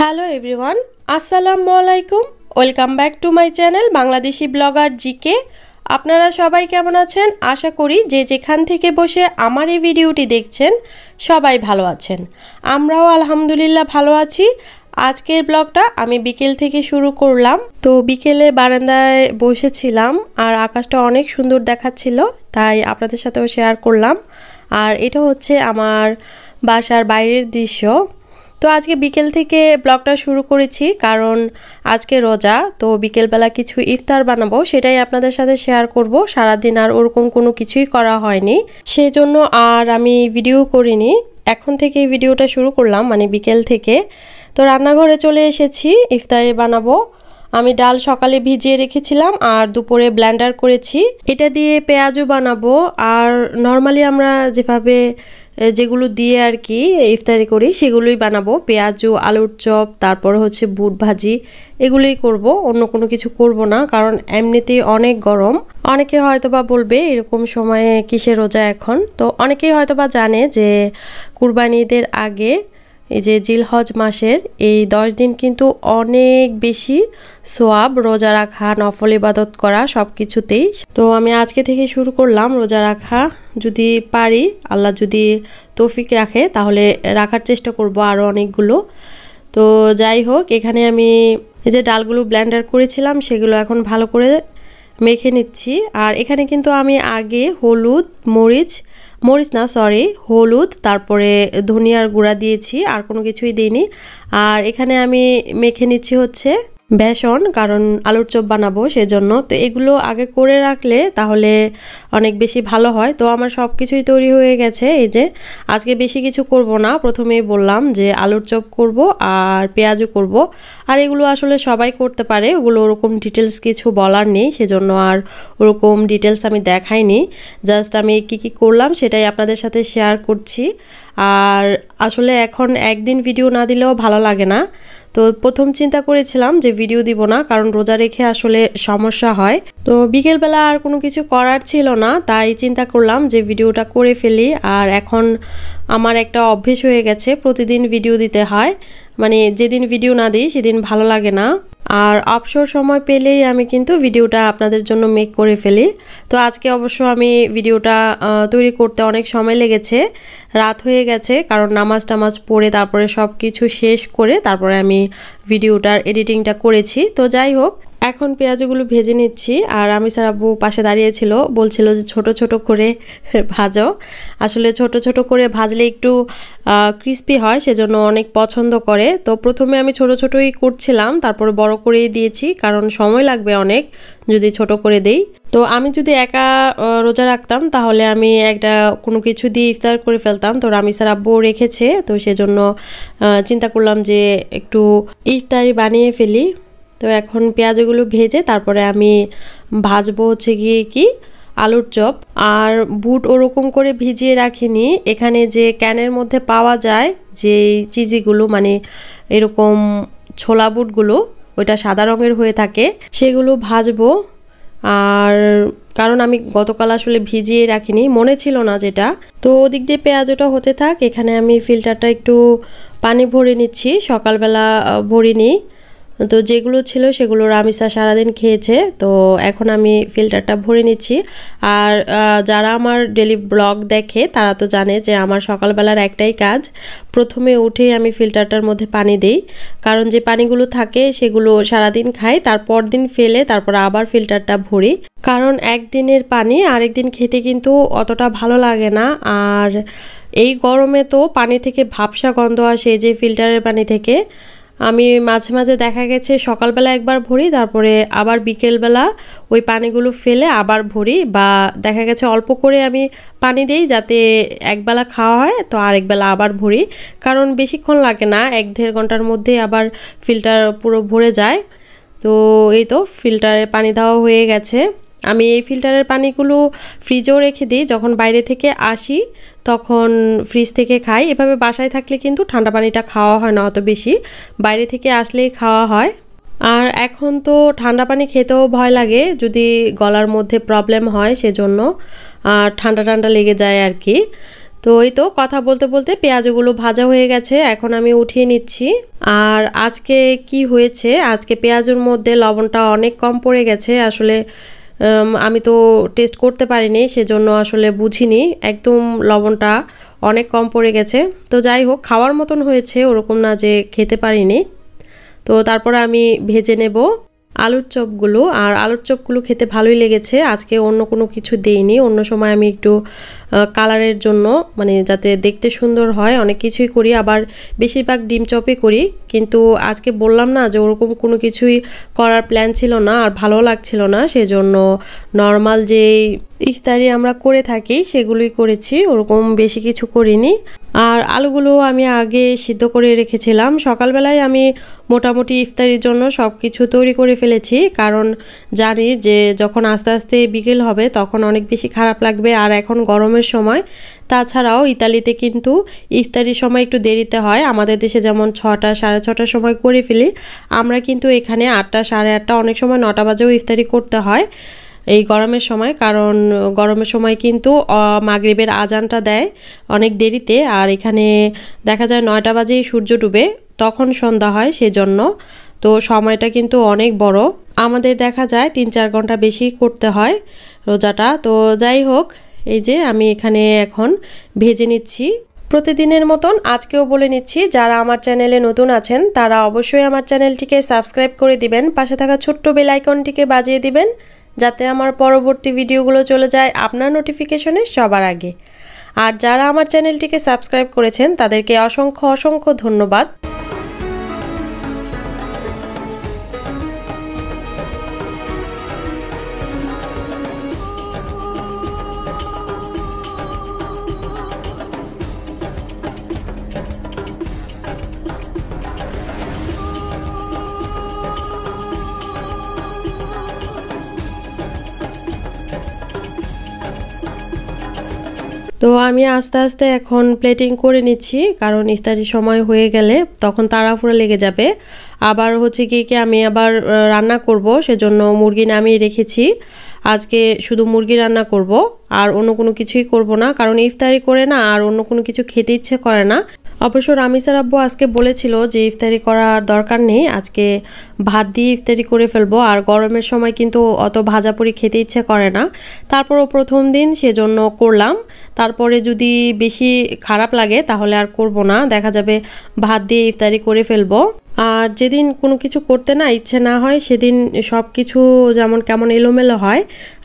hello everyone আসসালামু আলাইকুম welcome back to my channel Bangladeshi blogger GK আপনারা সবাই কেমন আছেন আশা করি যে যেখান থেকে বসে আমার এই ভিডিওটি দেখছেন সবাই ভালো আছেন আমরাও আলহামদুলিল্লাহ ভালো আছি আজকের ব্লগটা আমি বিকেল থেকে শুরু করলাম তো বিকেলে বারান্দায় বসেছিলাম আর আকাশটা অনেক সুন্দর দেখাচ্ছিল তাই আপনাদের সাথেও শেয়ার করলাম আর এটা হচ্ছে আমার বাসার বাইরের দৃশ্য তো আজকে বিকেল থেকে ব্লগটা শুরু করেছি কারণ আজকে রোজা তো বিকেলবেলা কিছু ইফতার বানাবো সেটাই আপনাদের সাথে শেয়ার করব সারাদিন আর ওরকম কোনো কিছুই করা হয়নি সেজন্য আর আমি ভিডিও করিনি এখন থেকে ভিডিওটা শুরু করলাম মানে বিকেল থেকে তো রান্নাঘরে চলে এসেছি ইফতারে বানাবো আমি ডাল সকালে ভিজিয়ে রেখেছিলাম আর দুপুরে ব্ল্যান্ডার করেছি এটা দিয়ে পেঁয়াজও বানাবো আর নর্মালি আমরা যেভাবে যেগুলো দিয়ে আর কি ইফতারি করি সেগুলোই বানাবো পেঁয়াজু আলুর চপ তারপর হচ্ছে বুট ভাজি এগুলোই করব অন্য কোনো কিছু করব না কারণ এমনিতেই অনেক গরম অনেকে হয়তোবা বলবে এরকম সময়ে কিসের রোজা এখন তো অনেকেই হয়তোবা জানে যে কুরবানিদের আগে এই যে জিলহজ মাসের এই দশ দিন কিন্তু অনেক বেশি সোয়াব রোজা রাখা নফল ইবাদত করা সব কিছুতেই তো আমি আজকে থেকে শুরু করলাম রোজা রাখা যদি পারি আল্লাহ যদি তৌফিক রাখে তাহলে রাখার চেষ্টা করব আরও অনেকগুলো তো যাই হোক এখানে আমি এই যে ডালগুলো ব্ল্যান্ডার করেছিলাম সেগুলো এখন ভালো করে মেখে নিচ্ছি আর এখানে কিন্তু আমি আগে হলুদ মরিচ মরিচ না সরি হলুদ তারপরে ধনিয়ার গুঁড়া দিয়েছি আর কোনো কিছুই দিইনি আর এখানে আমি মেখে নিচ্ছি হচ্ছে বেসন কারণ আলুর চপ বানাবো সেজন্য তো এগুলো আগে করে রাখলে তাহলে অনেক বেশি ভালো হয় তো আমার সব কিছুই তৈরি হয়ে গেছে এই যে আজকে বেশি কিছু করব না প্রথমেই বললাম যে আলুর চপ করব আর পেঁয়াজও করব আর এগুলো আসলে সবাই করতে পারে ওগুলো ওরকম ডিটেলস কিছু বলার নেই সেজন্য আর ওরকম ডিটেলস আমি দেখাইনি জাস্ট আমি কি কি করলাম সেটাই আপনাদের সাথে শেয়ার করছি আর আসলে এখন একদিন ভিডিও না দিলেও ভালো লাগে না তো প্রথম চিন্তা করেছিলাম যে ভিডিও দিব না কারণ রোজা রেখে আসলে সমস্যা হয় তো বিকেলবেলা আর কোনো কিছু করার ছিল না তাই চিন্তা করলাম যে ভিডিওটা করে ফেলি আর এখন আমার একটা অভ্যেস হয়ে গেছে প্রতিদিন ভিডিও দিতে হয় মানে যেদিন ভিডিও না দিই সেদিন ভালো লাগে না আর অবসর সময় পেলেই আমি কিন্তু ভিডিওটা আপনাদের জন্য মেক করে ফেলি তো আজকে অবশ্য আমি ভিডিওটা তৈরি করতে অনেক সময় লেগেছে রাত হয়ে গেছে কারণ নামাজ টামাজ পড়ে তারপরে সব কিছু শেষ করে তারপরে আমি ভিডিওটার এডিটিংটা করেছি তো যাই হোক এখন পেঁয়াজগুলো ভেজে নিচ্ছি আর আমি স্যার আব্বু পাশে দাঁড়িয়েছিল বলছিল যে ছোট ছোট করে ভাজো আসলে ছোট ছোট করে ভাজলে একটু ক্রিস্পি হয় সেজন্য অনেক পছন্দ করে তো প্রথমে আমি ছোট ছোটই করছিলাম তারপর বড় করেই দিয়েছি কারণ সময় লাগবে অনেক যদি ছোট করে দেই তো আমি যদি একা রোজা রাখতাম তাহলে আমি একটা কোনো কিছু দিয়ে ইফতার করে ফেলতাম তো স্যার আব্বু রেখেছে তো সেজন্য চিন্তা করলাম যে একটু ইফতারি বানিয়ে ফেলি তো এখন পেঁয়াজগুলো ভেজে তারপরে আমি ভাজবো হচ্ছে গিয়ে কি আলুর চপ আর বুট ওরকম করে ভিজিয়ে রাখিনি এখানে যে ক্যানের মধ্যে পাওয়া যায় যে চিজিগুলো মানে এরকম ছোলা বুটগুলো ওইটা সাদা রঙের হয়ে থাকে সেগুলো ভাজবো আর কারণ আমি গতকাল আসলে ভিজিয়ে রাখিনি মনে ছিল না যেটা তো ওদিক দিয়ে পেঁয়াজটা হতে থাক এখানে আমি ফিল্টারটা একটু পানি ভরে নিচ্ছি সকালবেলা ভরে নিই তো যেগুলো ছিল সেগুলো রামিসা সারাদিন খেয়েছে তো এখন আমি ফিল্টারটা ভরে নিচ্ছি আর যারা আমার ডেলি ব্লগ দেখে তারা তো জানে যে আমার সকালবেলার একটাই কাজ প্রথমে উঠেই আমি ফিল্টারটার মধ্যে পানি দেই কারণ যে পানিগুলো থাকে সেগুলো সারাদিন খাই তারপর দিন ফেলে তারপর আবার ফিল্টারটা ভরি কারণ একদিনের পানি দিন খেতে কিন্তু অতটা ভালো লাগে না আর এই গরমে তো পানি থেকে ভাপসা গন্ধ আসে যে ফিল্টারের পানি থেকে আমি মাঝে মাঝে দেখা গেছে সকালবেলা একবার ভরি তারপরে আবার বিকেলবেলা ওই পানিগুলো ফেলে আবার ভরি বা দেখা গেছে অল্প করে আমি পানি দিই যাতে একবেলা খাওয়া হয় তো আরেকবেলা আবার ভরি কারণ বেশিক্ষণ লাগে না এক দেড় ঘন্টার মধ্যে আবার ফিল্টার পুরো ভরে যায় তো এই তো ফিল্টারে পানি দেওয়া হয়ে গেছে আমি এই ফিল্টারের পানিগুলো ফ্রিজেও রেখে দিই যখন বাইরে থেকে আসি তখন ফ্রিজ থেকে খাই এভাবে বাসায় থাকলে কিন্তু ঠান্ডা পানিটা খাওয়া হয় না অত বেশি বাইরে থেকে আসলেই খাওয়া হয় আর এখন তো ঠান্ডা পানি খেতেও ভয় লাগে যদি গলার মধ্যে প্রবলেম হয় সেজন্য আর ঠান্ডা ঠান্ডা লেগে যায় আর কি তো ওই তো কথা বলতে বলতে পেঁয়াজগুলো ভাজা হয়ে গেছে এখন আমি উঠিয়ে নিচ্ছি আর আজকে কি হয়েছে আজকে পেঁয়াজের মধ্যে লবণটা অনেক কম পড়ে গেছে আসলে আমি তো টেস্ট করতে পারিনি সেজন্য আসলে বুঝিনি একদম লবণটা অনেক কম পড়ে গেছে তো যাই হোক খাওয়ার মতন হয়েছে ওরকম না যে খেতে পারিনি তো তারপরে আমি ভেজে নেব আলুর চপগুলো আর আলুর চপগুলো খেতে ভালোই লেগেছে আজকে অন্য কোনো কিছু দেইনি অন্য সময় আমি একটু কালারের জন্য মানে যাতে দেখতে সুন্দর হয় অনেক কিছুই করি আবার বেশিরভাগ ডিম চপই করি কিন্তু আজকে বললাম না যে ওরকম কোনো কিছুই করার প্ল্যান ছিল না আর ভালো লাগছিল না সেজন্য নর্মাল যে ইফতারি আমরা করে থাকি সেগুলোই করেছি ওরকম বেশি কিছু করিনি আর আলুগুলো আমি আগে সিদ্ধ করে রেখেছিলাম সকালবেলায় আমি মোটামুটি ইফতারির জন্য সব কিছু তৈরি করে ফেলেছি কারণ জানি যে যখন আস্তে আস্তে বিকেল হবে তখন অনেক বেশি খারাপ লাগবে আর এখন গরমের সময় তাছাড়াও ইতালিতে কিন্তু ইফতারির সময় একটু দেরিতে হয় আমাদের দেশে যেমন ছটা সাড়ে ছটার সময় করে ফেলি আমরা কিন্তু এখানে আটটা সাড়ে আটটা অনেক সময় নটা বাজেও ইফতারি করতে হয় এই গরমের সময় কারণ গরমের সময় কিন্তু মাগরীবের আজানটা দেয় অনেক দেরিতে আর এখানে দেখা যায় নয়টা বাজেই সূর্য ডুবে তখন সন্ধ্যা হয় সেজন্য তো সময়টা কিন্তু অনেক বড় আমাদের দেখা যায় তিন চার ঘন্টা বেশি করতে হয় রোজাটা তো যাই হোক এই যে আমি এখানে এখন ভেজে নিচ্ছি প্রতিদিনের মতন আজকেও বলে নিচ্ছি যারা আমার চ্যানেলে নতুন আছেন তারা অবশ্যই আমার চ্যানেলটিকে সাবস্ক্রাইব করে দিবেন পাশে থাকা ছোট্ট বেল আইকনটিকে বাজিয়ে দিবেন যাতে আমার পরবর্তী ভিডিওগুলো চলে যায় আপনার নোটিফিকেশনে সবার আগে আর যারা আমার চ্যানেলটিকে সাবস্ক্রাইব করেছেন তাদেরকে অসংখ্য অসংখ্য ধন্যবাদ তো আমি আস্তে আস্তে এখন প্লেটিং করে নিচ্ছি কারণ ইফতারির সময় হয়ে গেলে তখন তাড়াফুড়া লেগে যাবে আবার হচ্ছে কি কি আমি আবার রান্না করব সেজন্য মুরগি নামিয়ে রেখেছি আজকে শুধু মুরগি রান্না করব আর অন্য কোনো কিছুই করব না কারণ ইফতারি করে না আর অন্য কোনো কিছু খেতে ইচ্ছে করে না অবশ্য রামিসার আব্বু আজকে বলেছিল যে ইফতারি করার দরকার নেই আজকে ভাত দিয়ে ইফতারি করে ফেলবো আর গরমের সময় কিন্তু অত ভাজাপুরি খেতে ইচ্ছে করে না তারপরও প্রথম দিন সেজন্য করলাম তারপরে যদি বেশি খারাপ লাগে তাহলে আর করব না দেখা যাবে ভাত দিয়ে ইফতারি করে ফেলবো আর যেদিন কোনো কিছু করতে না ইচ্ছে না হয় সেদিন সব কিছু যেমন কেমন এলোমেলো হয়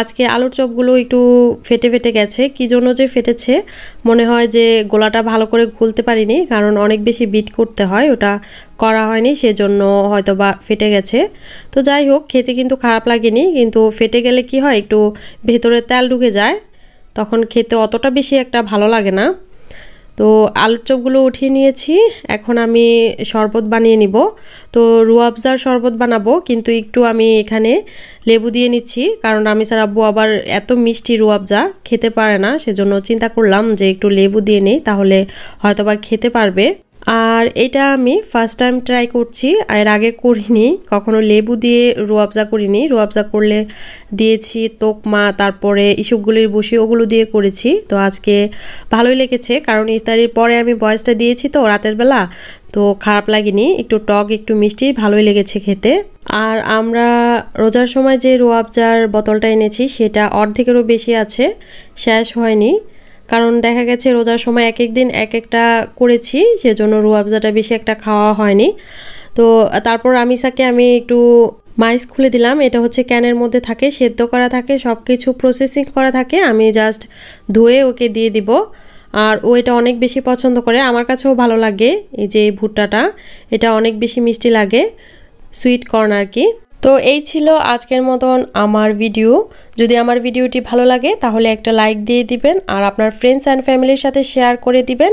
আজকে আলুর চপগুলো একটু ফেটে ফেটে গেছে কী জন্য যে ফেটেছে মনে হয় যে গোলাটা ভালো করে খুলতে পারিনি কারণ অনেক বেশি বিট করতে হয় ওটা করা হয়নি সেজন্য হয়তো বা ফেটে গেছে তো যাই হোক খেতে কিন্তু খারাপ লাগেনি কিন্তু ফেটে গেলে কি হয় একটু ভেতরে তেল ঢুকে যায় তখন খেতে অতটা বেশি একটা ভালো লাগে না তো আলুর চপগুলো উঠিয়ে নিয়েছি এখন আমি শরবত বানিয়ে নিব তো রুয়াবজার শরবত বানাবো কিন্তু একটু আমি এখানে লেবু দিয়ে নিচ্ছি কারণ আমি স্যার আব্বু আবার এত মিষ্টি রুয়াবজা খেতে পারে না সেজন্য চিন্তা করলাম যে একটু লেবু দিয়ে নিই তাহলে হয়তোবা খেতে পারবে আর এটা আমি ফার্স্ট টাইম ট্রাই করছি এর আগে করিনি কখনো লেবু দিয়ে রোয়াবজা করিনি রোয়াবজা করলে দিয়েছি তোকমা তারপরে ইসবগুলির বসি ওগুলো দিয়ে করেছি তো আজকে ভালোই লেগেছে কারণ ইস্তারির পরে আমি বয়সটা দিয়েছি তো রাতের বেলা তো খারাপ লাগেনি একটু টক একটু মিষ্টি ভালোই লেগেছে খেতে আর আমরা রোজার সময় যে রোয়াবজার বোতলটা এনেছি সেটা অর্ধেকেরও বেশি আছে শেষ হয়নি কারণ দেখা গেছে রোজার সময় এক এক দিন এক একটা করেছি সেজন্য রুয়াবজাটা বেশি একটা খাওয়া হয়নি তো তারপর আমিসাকে আমি একটু মাইস খুলে দিলাম এটা হচ্ছে ক্যানের মধ্যে থাকে সেদ্ধ করা থাকে সব কিছু প্রসেসিং করা থাকে আমি জাস্ট ধুয়ে ওকে দিয়ে দিব আর ও এটা অনেক বেশি পছন্দ করে আমার কাছেও ভালো লাগে এই যে ভুট্টাটা এটা অনেক বেশি মিষ্টি লাগে সুইট কর্ন আর কি তো এই ছিল আজকের মতন আমার ভিডিও যদি আমার ভিডিওটি ভালো লাগে তাহলে একটা লাইক দিয়ে দিবেন আর আপনার ফ্রেন্ডস অ্যান্ড ফ্যামিলির সাথে শেয়ার করে দিবেন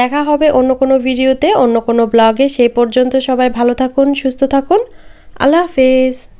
দেখা হবে অন্য কোনো ভিডিওতে অন্য কোনো ব্লগে সেই পর্যন্ত সবাই ভালো থাকুন সুস্থ থাকুন আল্লাহ হাফেজ